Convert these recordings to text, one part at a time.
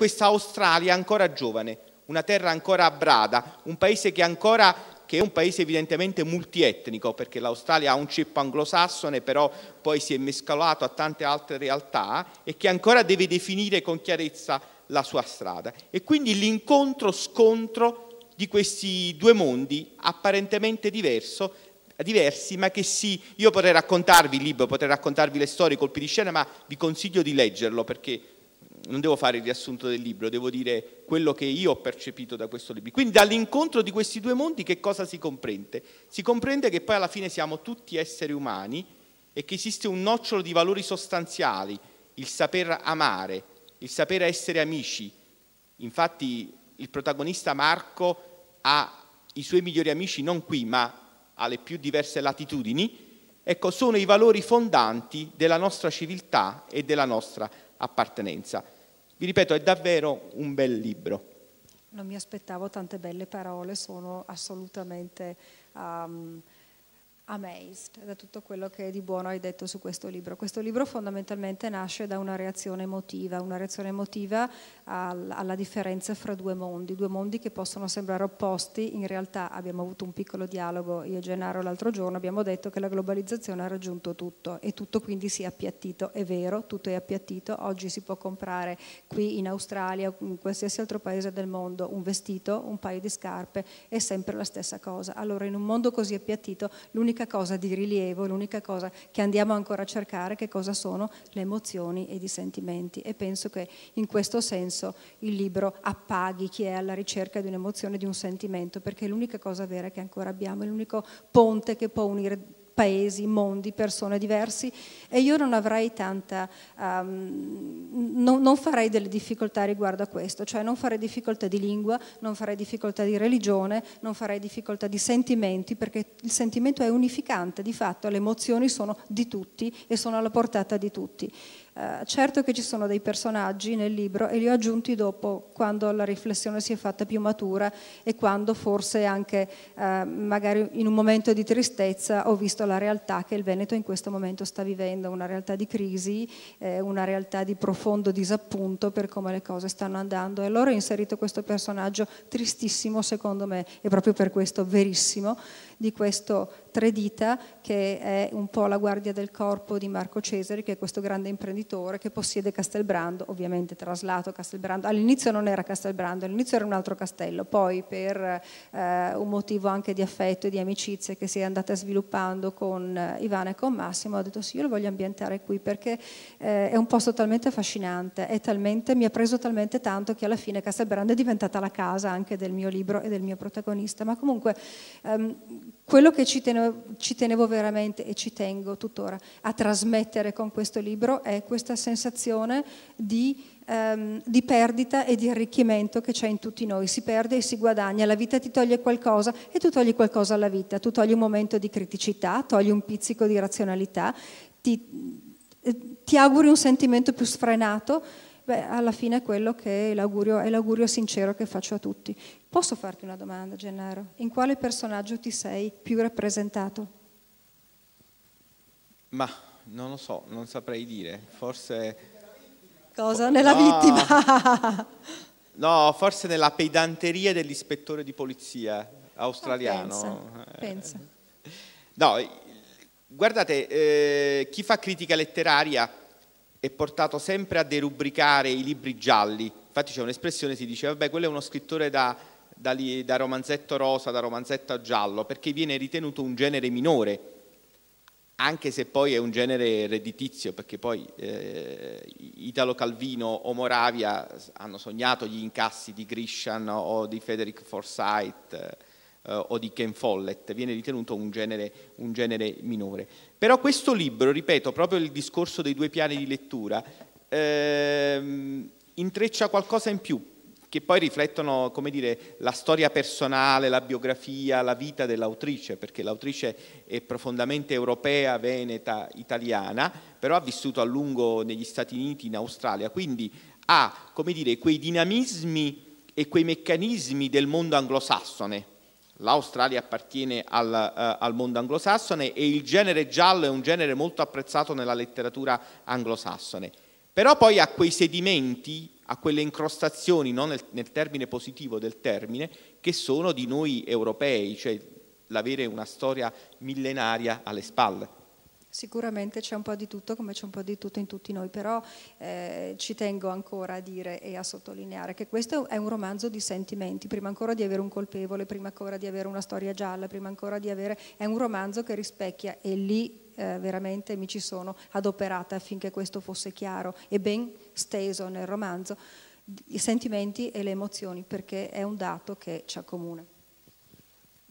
questa Australia ancora giovane, una terra ancora brada, un paese che ancora che è un paese evidentemente multietnico, perché l'Australia ha un ceppo anglosassone, però poi si è mescolato a tante altre realtà e che ancora deve definire con chiarezza la sua strada. E quindi l'incontro-scontro di questi due mondi apparentemente diverso, diversi, ma che sì, Io potrei raccontarvi il libro, potrei raccontarvi le storie i colpi di scena, ma vi consiglio di leggerlo perché non devo fare il riassunto del libro, devo dire quello che io ho percepito da questo libro. Quindi dall'incontro di questi due mondi che cosa si comprende? Si comprende che poi alla fine siamo tutti esseri umani e che esiste un nocciolo di valori sostanziali, il saper amare, il saper essere amici. Infatti il protagonista Marco ha i suoi migliori amici non qui, ma alle più diverse latitudini. Ecco, sono i valori fondanti della nostra civiltà e della nostra appartenenza. Vi ripeto, è davvero un bel libro. Non mi aspettavo tante belle parole, sono assolutamente... Um amazed da tutto quello che di buono hai detto su questo libro. Questo libro fondamentalmente nasce da una reazione emotiva, una reazione emotiva alla differenza fra due mondi, due mondi che possono sembrare opposti, in realtà abbiamo avuto un piccolo dialogo io e Gennaro l'altro giorno, abbiamo detto che la globalizzazione ha raggiunto tutto e tutto quindi si è appiattito, è vero, tutto è appiattito, oggi si può comprare qui in Australia o in qualsiasi altro paese del mondo un vestito, un paio di scarpe, è sempre la stessa cosa. Allora in un mondo così appiattito l'unica l'unica cosa di rilievo, l'unica cosa che andiamo ancora a cercare, che cosa sono le emozioni ed i sentimenti. E penso che in questo senso il libro appaghi chi è alla ricerca di un'emozione, di un sentimento, perché è l'unica cosa vera che ancora abbiamo, è l'unico ponte che può unire paesi, mondi, persone diversi e io non avrei tanta, um, ehm, no, non farei delle difficoltà riguardo a questo, cioè non farei difficoltà di lingua, non farei difficoltà di religione, non farei difficoltà di sentimenti perché il sentimento è unificante, di fatto le emozioni sono di tutti e sono alla portata di tutti. Eh, certo che ci sono dei personaggi nel libro e li ho aggiunti dopo, quando la riflessione si è fatta più matura e quando forse anche eh, magari in un momento di tristezza ho visto la realtà che il Veneto in questo momento sta vivendo, una realtà di crisi, eh, una realtà di profondo disappunto per come le cose stanno andando. E allora ho inserito questo personaggio tristissimo, secondo me, e proprio per questo verissimo di questo tre dita che è un po' la guardia del corpo di Marco Cesari, che è questo grande imprenditore che possiede Castelbrando, ovviamente traslato Castelbrando. All'inizio non era Castelbrando, all'inizio era un altro castello, poi per eh, un motivo anche di affetto e di amicizie che si è andata sviluppando con eh, Ivana e con Massimo, ho detto sì, io lo voglio ambientare qui perché eh, è un posto talmente affascinante, talmente, mi ha preso talmente tanto che alla fine Castelbrando è diventata la casa anche del mio libro e del mio protagonista. Ma comunque ehm, quello che ci tenevo, ci tenevo, veramente e ci tengo tuttora a trasmettere con questo libro è questa sensazione di, ehm, di perdita e di arricchimento che c'è in tutti noi. Si perde e si guadagna, la vita ti toglie qualcosa e tu togli qualcosa alla vita, tu togli un momento di criticità, togli un pizzico di razionalità, ti, eh, ti auguri un sentimento più sfrenato beh, alla fine è quello che è l'augurio, è l'augurio sincero che faccio a tutti. Posso farti una domanda, Gennaro? In quale personaggio ti sei più rappresentato? Ma non lo so, non saprei dire. Forse. Cosa? Nella no. vittima? no, forse nella pedanteria dell'ispettore di polizia australiano. Ah, pensa, eh. pensa. No, guardate, eh, chi fa critica letteraria è portato sempre a derubricare i libri gialli. Infatti c'è un'espressione, si dice, vabbè, quello è uno scrittore da, da, lì, da romanzetto rosa, da romanzetto giallo, perché viene ritenuto un genere minore, anche se poi è un genere redditizio, perché poi eh, Italo Calvino o Moravia hanno sognato gli incassi di Grishan o di Frederick Forsyth eh, o di Ken Follett, viene ritenuto un genere, un genere, minore. Però questo libro, ripeto, proprio il discorso dei due piani di lettura, ehm, intreccia qualcosa in più che poi riflettono dire, la storia personale, la biografia, la vita dell'autrice, perché l'autrice è profondamente europea, veneta, italiana, però ha vissuto a lungo negli Stati Uniti, in Australia, quindi ha dire, quei dinamismi e quei meccanismi del mondo anglosassone, l'Australia appartiene al, eh, al, mondo anglosassone e il genere giallo è un genere molto apprezzato nella letteratura anglosassone. Però poi a quei sedimenti, a quelle incrostazioni, non nel, nel termine positivo del termine, che sono di noi europei, cioè l'avere una storia millenaria alle spalle. Sicuramente c'è un po' di tutto come c'è un po' di tutto in tutti noi, però eh, ci tengo ancora a dire e a sottolineare che questo è un romanzo di sentimenti, prima ancora di avere un colpevole, prima ancora di avere una storia gialla, prima ancora di avere... è un romanzo che rispecchia e lì eh, veramente mi ci sono adoperata affinché questo fosse chiaro e ben steso nel romanzo, i sentimenti e le emozioni, perché è un dato che ci accomuna.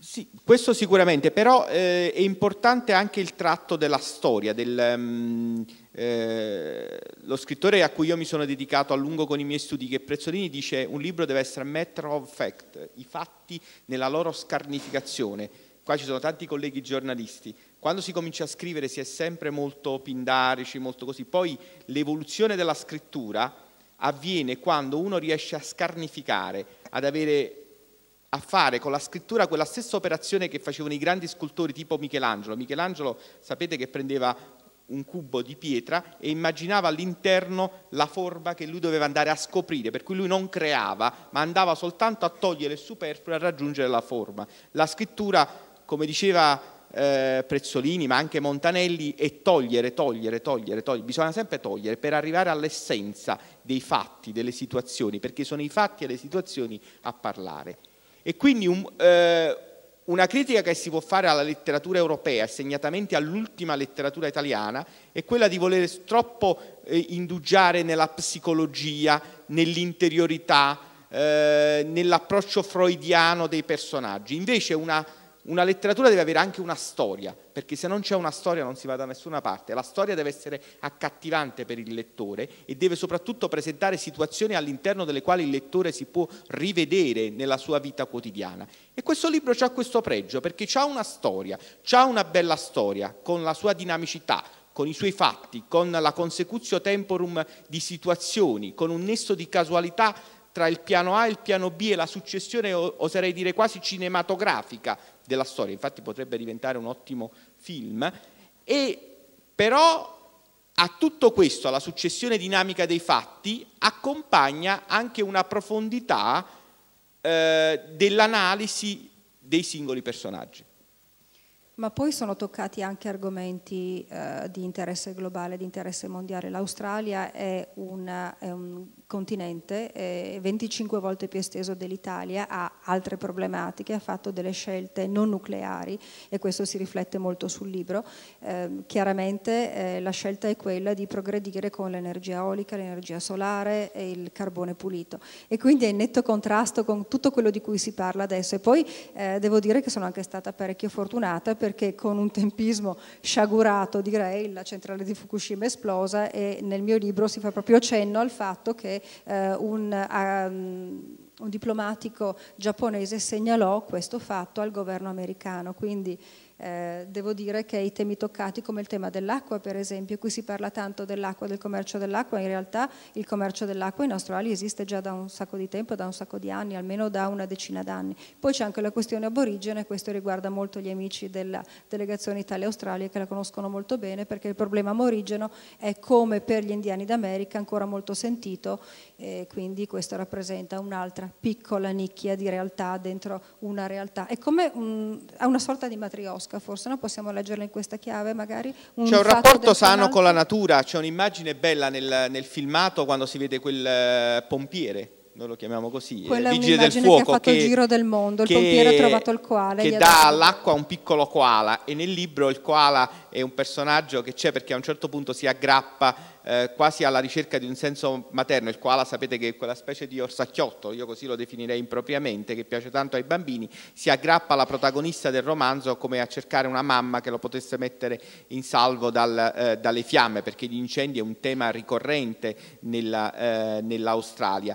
Sì, questo sicuramente, però eh, è importante anche il tratto della storia, del, um, eh, lo scrittore a cui io mi sono dedicato a lungo con i miei studi, che Prezzolini dice un libro deve essere matter of fact, i fatti nella loro scarnificazione. Qua ci sono tanti colleghi giornalisti. Quando si comincia a scrivere si è sempre molto pindarici, molto così. Poi l'evoluzione della scrittura avviene quando uno riesce a scarnificare, ad avere a fare con la scrittura quella stessa operazione che facevano i grandi scultori tipo Michelangelo. Michelangelo sapete che prendeva un cubo di pietra e immaginava all'interno la forma che lui doveva andare a scoprire, per cui lui non creava, ma andava soltanto a togliere il superfluo e a raggiungere la forma. La scrittura, come diceva eh, Prezzolini, ma anche Montanelli, è togliere, togliere, togliere, togliere, bisogna sempre togliere per arrivare all'essenza dei fatti, delle situazioni, perché sono i fatti e le situazioni a parlare. E quindi un, eh, una critica che si può fare alla letteratura europea, segnatamente all'ultima letteratura italiana, è quella di voler troppo eh, indugiare nella psicologia, nell'interiorità, eh, nell'approccio freudiano dei personaggi. Invece una una letteratura deve avere anche una storia, perché se non c'è una storia non si va da nessuna parte. La storia deve essere accattivante per il lettore e deve soprattutto presentare situazioni all'interno delle quali il lettore si può rivedere nella sua vita quotidiana. E questo libro ha questo pregio, perché ha una storia, ha una bella storia, con la sua dinamicità, con i suoi fatti, con la consecutio temporum di situazioni, con un nesso di casualità tra il piano A e il piano B e la successione, oserei dire quasi cinematografica, della storia, infatti potrebbe diventare un ottimo film, e però a tutto questo, alla successione dinamica dei fatti, accompagna anche una profondità eh, dell'analisi dei singoli personaggi. Ma poi sono toccati anche argomenti eh, di interesse globale, di interesse mondiale. L'Australia è, è, un continente è 25 volte più esteso dell'Italia, ha altre problematiche, ha fatto delle scelte non nucleari e questo si riflette molto sul libro. Eh, chiaramente eh, la scelta è quella di progredire con l'energia eolica, l'energia solare e il carbone pulito e quindi è in netto contrasto con tutto quello di cui si parla adesso. E poi eh, devo dire che sono anche stata parecchio fortunata perché con un tempismo sciagurato direi la centrale di Fukushima è esplosa e nel mio libro si fa proprio cenno al fatto che eh, un... Um, un diplomatico giapponese segnalò questo fatto al governo americano, quindi eh, devo dire che i temi toccati come il tema dell'acqua per esempio, qui si parla tanto dell'acqua, del commercio dell'acqua, in realtà il commercio dell'acqua in Australia esiste già da un sacco di tempo, da un sacco di anni, almeno da una decina d'anni. Poi c'è anche la questione aborigena, questo riguarda molto gli amici della delegazione Italia-Australia che la conoscono molto bene perché il problema aborigeno è come per gli indiani d'America ancora molto sentito e quindi questo rappresenta un'altra piccola nicchia di realtà dentro una realtà. È come un, una sorta di matriosca fosca, forse no? possiamo leggerla in questa chiave magari. Un c'è un rapporto sano con la natura, c'è un'immagine bella nel, nel filmato quando si vede quel eh, pompiere noi lo chiamiamo così, eh, Quella il vigile del fuoco. Che ha fatto che, il giro del mondo, il pompiere ha trovato il koala. Che dà all'acqua un piccolo koala e nel libro il koala è un personaggio che c'è perché a un certo punto si aggrappa eh, quasi alla ricerca di un senso materno, il koala sapete che è quella specie di orsacchiotto, io così lo definirei impropriamente, che piace tanto ai bambini, si aggrappa alla protagonista del romanzo come a cercare una mamma che lo potesse mettere in salvo dal, eh, dalle fiamme, perché gli incendi è un tema ricorrente eh, nell'Australia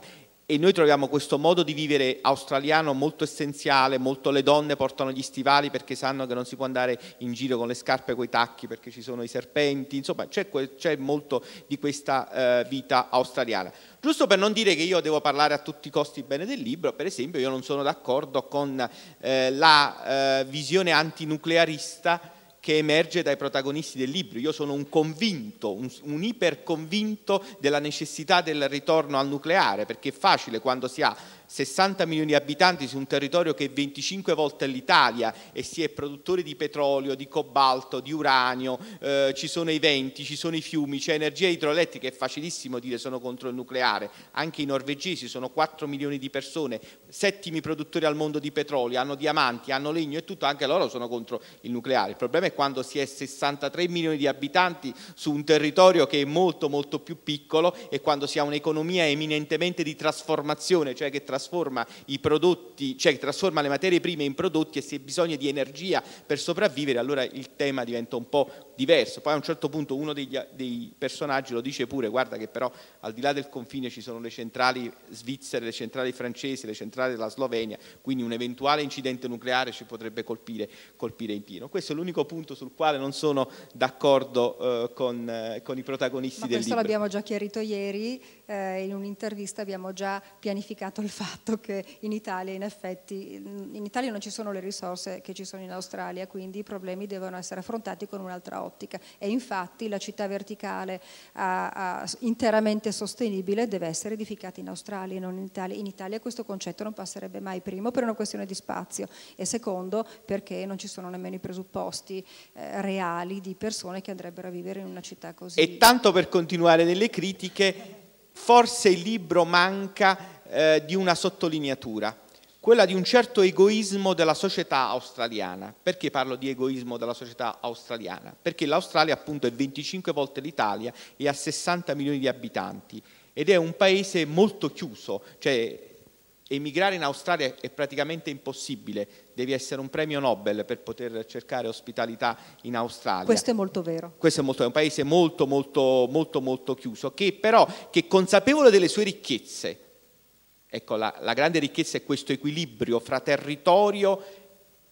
e noi troviamo questo modo di vivere australiano molto essenziale, molto le donne portano gli stivali perché sanno che non si può andare in giro con le scarpe coi tacchi perché ci sono i serpenti, insomma c'è, c'è molto di questa eh, vita australiana. Giusto per non dire che io devo parlare a tutti i costi bene del libro, per esempio io non sono d'accordo con eh, la eh, visione antinuclearista che emerge dai protagonisti del libro. Io sono un convinto, un, un iperconvinto della necessità del ritorno al nucleare, perché è facile quando si ha 60 milioni di abitanti su un territorio che è 25 volte l'Italia e si è produttore di petrolio, di cobalto, di uranio, eh, ci sono i venti, ci sono i fiumi, c'è energia idroelettrica, è facilissimo dire sono contro il nucleare, anche i norvegesi sono 4 milioni di persone, settimi produttori al mondo di petrolio, hanno diamanti, hanno legno e tutto, anche loro sono contro il nucleare. Il problema è quando si è 63 milioni di abitanti su un territorio che è molto molto più piccolo e quando si ha un'economia eminentemente di trasformazione, cioè che trasforma i prodotti, cioè che trasforma le materie prime in prodotti e si ha bisogno di energia per sopravvivere, allora il tema diventa un po' diverso. Poi a un certo punto uno degli, dei personaggi lo dice pure, guarda che però al di là del confine ci sono le centrali svizzere, le centrali francesi, le centrali della Slovenia, quindi un eventuale incidente nucleare ci potrebbe colpire, colpire in pieno. Questo è l'unico punto sul quale non sono d'accordo eh, con, eh, con, i protagonisti Ma del libro. Questo l'abbiamo già chiarito ieri, eh, in un'intervista abbiamo già pianificato il fatto che in Italia in effetti, in Italia non ci sono le risorse che ci sono in Australia, quindi i problemi devono essere affrontati con un'altra ottica e infatti la città verticale a, a, interamente sostenibile deve essere edificata in Australia e non in Italia. In Italia questo concetto non passerebbe mai, primo per una questione di spazio e secondo perché non ci sono nemmeno i presupposti eh, reali di persone che andrebbero a vivere in una città così. E tanto per continuare nelle critiche, forse il libro manca eh, di una sottolineatura quella di un certo egoismo della società australiana. Perché parlo di egoismo della società australiana? Perché l'Australia appunto è 25 volte l'Italia e ha 60 milioni di abitanti ed è un paese molto chiuso, cioè emigrare in Australia è praticamente impossibile, devi essere un premio Nobel per poter cercare ospitalità in Australia. Questo è molto vero. Questo è, molto, è un paese molto molto molto molto chiuso, che però che consapevole delle sue ricchezze Ecco, la, la grande ricchezza è questo equilibrio fra territorio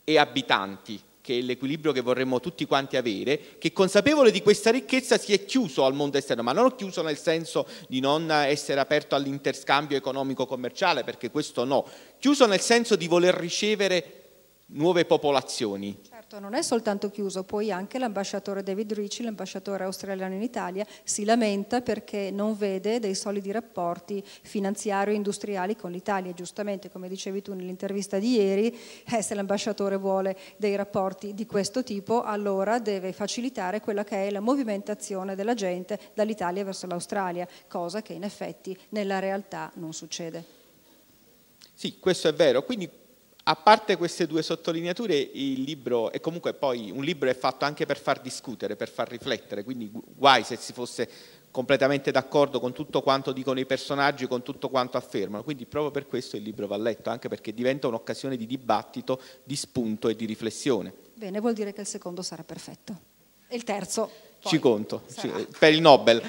e abitanti, che è l'equilibrio che vorremmo tutti quanti avere, che consapevole di questa ricchezza si è chiuso al mondo esterno, ma non chiuso nel senso di non essere aperto all'interscambio economico-commerciale, perché questo no, chiuso nel senso di voler ricevere nuove popolazioni, Certo, non è soltanto chiuso, poi anche l'ambasciatore David Ricci, l'ambasciatore australiano in Italia, si lamenta perché non vede dei solidi rapporti finanziari e industriali con l'Italia. Giustamente, come dicevi tu nell'intervista di ieri, eh, se l'ambasciatore vuole dei rapporti di questo tipo, allora deve facilitare quella che è la movimentazione della gente dall'Italia verso l'Australia, cosa che in effetti nella realtà non succede. Sì, questo è vero. Quindi a parte queste due sottolineature, il libro, è comunque poi un libro è fatto anche per far discutere, per far riflettere, quindi guai se si fosse completamente d'accordo con tutto quanto dicono i personaggi, con tutto quanto affermano. Quindi proprio per questo il libro va letto, anche perché diventa un'occasione di dibattito, di spunto e di riflessione. Bene, vuol dire che il secondo sarà perfetto. E il terzo? Ci conto, sarà. per il Nobel.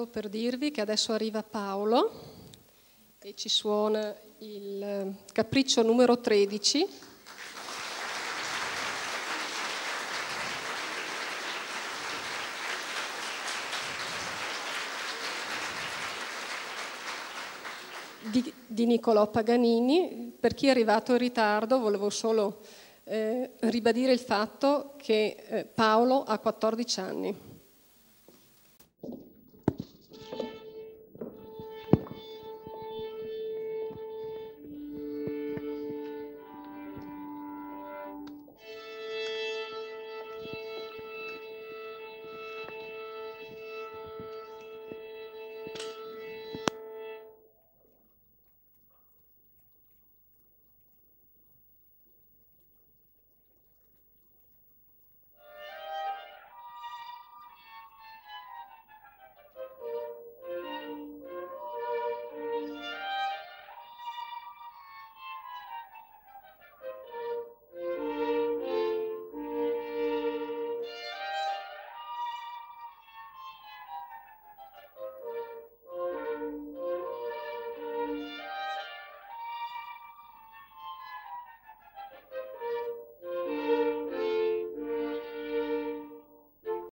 solo per dirvi che adesso arriva Paolo e ci suona il eh, capriccio numero 13. Di, di, Niccolò Paganini. Per chi è arrivato in ritardo volevo solo eh, ribadire il fatto che eh, Paolo ha 14 anni.